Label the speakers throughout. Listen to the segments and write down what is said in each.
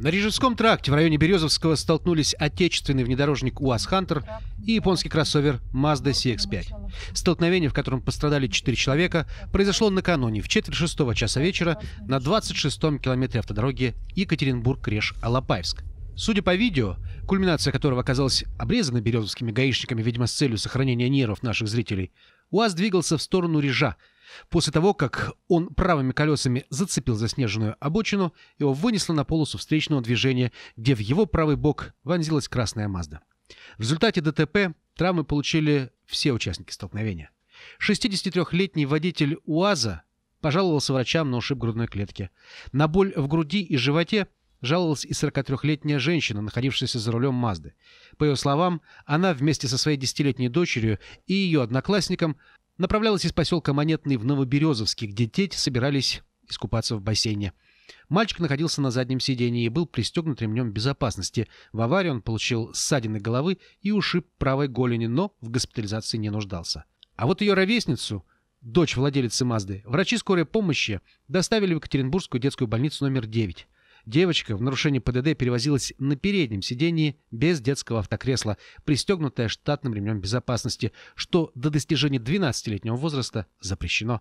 Speaker 1: На Рижевском тракте в районе Березовского столкнулись отечественный внедорожник УАЗ «Хантер» и японский кроссовер Mazda CX-5. Столкновение, в котором пострадали четыре человека, произошло накануне в четверть шестого часа вечера на 26-м километре автодороги екатеринбург креш алапаевск Судя по видео, кульминация которого оказалась обрезана березовскими гаишниками, видимо, с целью сохранения нервов наших зрителей, УАЗ двигался в сторону Рижа – После того, как он правыми колесами зацепил заснеженную обочину, его вынесло на полосу встречного движения, где в его правый бок вонзилась красная Мазда. В результате ДТП травмы получили все участники столкновения. 63-летний водитель УАЗа пожаловался врачам на ушиб грудной клетки. На боль в груди и животе жаловалась и 43-летняя женщина, находившаяся за рулем Мазды. По ее словам, она вместе со своей десятилетней дочерью и ее одноклассником направлялась из поселка Монетный в Новоберезовский, где дети собирались искупаться в бассейне. Мальчик находился на заднем сидении и был пристегнут ремнем безопасности. В аварии он получил ссадины головы и ушиб правой голени, но в госпитализации не нуждался. А вот ее ровесницу, дочь владелицы Мазды, врачи скорой помощи доставили в Екатеринбургскую детскую больницу номер 9. Девочка в нарушении ПДД перевозилась на переднем сидении без детского автокресла, пристегнутая штатным ремнем безопасности, что до достижения 12-летнего возраста запрещено.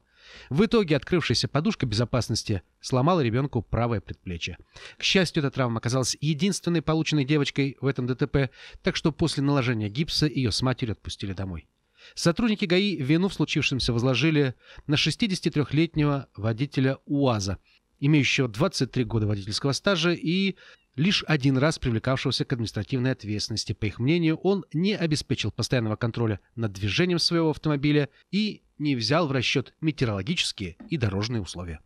Speaker 1: В итоге открывшаяся подушка безопасности сломала ребенку правое предплечье. К счастью, эта травма оказалась единственной полученной девочкой в этом ДТП, так что после наложения гипса ее с матерью отпустили домой. Сотрудники ГАИ вину в случившемся возложили на 63-летнего водителя УАЗа – имеющего 23 года водительского стажа и лишь один раз привлекавшегося к административной ответственности. По их мнению, он не обеспечил постоянного контроля над движением своего автомобиля и не взял в расчет метеорологические и дорожные условия.